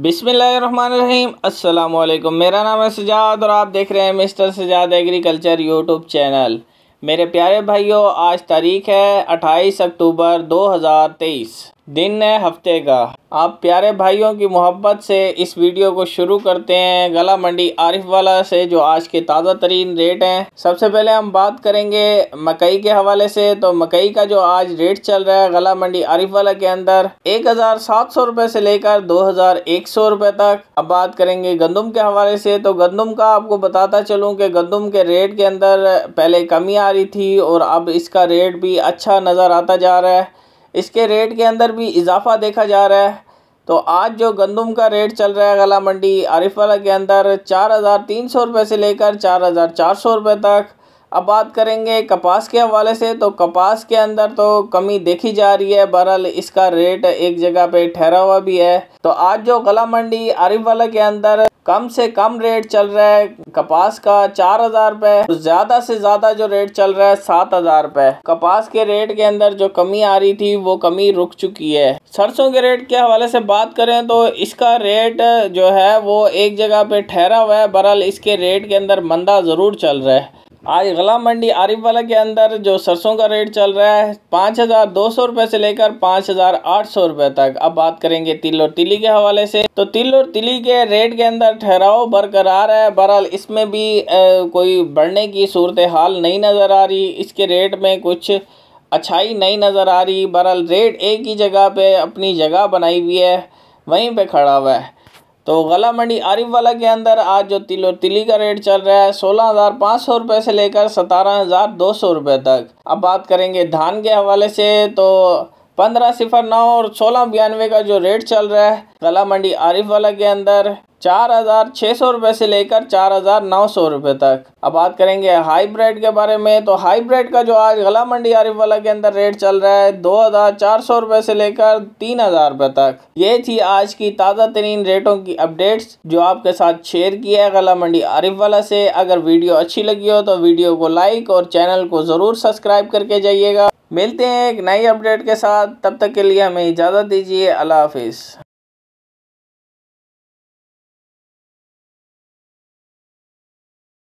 बिसमीम अल्लाम मेरा नाम है सजाद और आप देख रहे हैं mister Sajjad agriculture YouTube channel मेरे प्यारे भाइयों आज तारीख है 28 अक्टूबर 2023 दिन है हफ्ते का आप प्यारे भाइयों की मोहब्बत से इस वीडियो को शुरू करते हैं गला मंडी आरिफ वाला से जो आज के ताज़ा तरीन रेट हैं सबसे पहले हम बात करेंगे मकई के हवाले से तो मकई का जो आज रेट चल रहा है गला मंडी आरिफ वाला के अंदर एक हज़ार सात सौ रुपये से लेकर दो हज़ार एक सौ रुपये तक अब बात करेंगे गंदम के हवाले से तो गंदम का आपको बताता चलूँ कि गंदम के रेट के अंदर पहले कमी आ रही थी और अब इसका रेट भी अच्छा नज़र आता जा रहा है इसके रेट के अंदर भी इजाफा देखा जा रहा है तो आज जो गंदम का रेट चल रहा है गला मंडी आरिफवाला के अंदर चार हज़ार तीन सौ रुपये से लेकर चार हज़ार चार सौ रुपये तक अब बात करेंगे कपास के हवाले से तो कपास के अंदर तो कमी देखी जा रही है बहरहाल इसका रेट एक जगह पे ठहरा हुआ भी है तो आज जो गला मंडी आरिफवाला के अंदर कम से कम रेट चल रहा है कपास का चार हज़ार रुपये तो ज़्यादा से ज़्यादा जो रेट चल रहा है सात हज़ार रुपये कपास के रेट के अंदर जो कमी आ रही थी वो कमी रुक चुकी है सरसों के रेट के हवाले से बात करें तो इसका रेट जो है वो एक जगह पे ठहरा हुआ है बहरहाल इसके रेट के अंदर मंदा ज़रूर चल रहा है आज गला मंडी वाला के अंदर जो सरसों का रेट चल रहा है पाँच हज़ार दो सौ रुपये से लेकर पाँच हज़ार आठ सौ रुपये तक अब बात करेंगे तिल और तिली के हवाले से तो तिल और तिली के रेट के अंदर ठहराव बरकरार है बहरहाल इसमें भी ए, कोई बढ़ने की सूरत हाल नहीं नज़र आ रही इसके रेट में कुछ अच्छाई नहीं नज़र आ रही बहरहाल रेट एक ही जगह पर अपनी जगह बनाई हुई है वहीं पर खड़ा हुआ है तो गला मंडी आरिफ वाला के अंदर आज जो तिल और तिली का रेट चल रहा है सोलह हज़ार पाँच सौ रुपये से लेकर सतारह हज़ार दो सौ रुपये तक अब बात करेंगे धान के हवाले से तो पंद्रह सिफर नौ और सोलह बयानवे का जो रेट चल रहा है गला मंडी आरिफ वाला के अंदर चार हज़ार छः सौ रुपये से लेकर चार हज़ार नौ सौ रुपये तक अब बात करेंगे हाईब्रिड के बारे में तो हाईब्रिड का जो आज गला मंडी आरिफ वाला के अंदर रेट चल रहा है दो हज़ार चार सौ रुपये से लेकर तीन हज़ार रुपये तक ये थी आज की ताज़ा तरीन रेटों की अपडेट्स जो आपके साथ शेयर किया है गला मंडी आरिफ वाला से अगर वीडियो अच्छी लगी हो तो वीडियो को लाइक और चैनल को ज़रूर सब्सक्राइब करके जाइएगा मिलते हैं एक नई अपडेट के साथ तब तक के लिए हमें इजाज़त दीजिए अल्लाह हाफिज़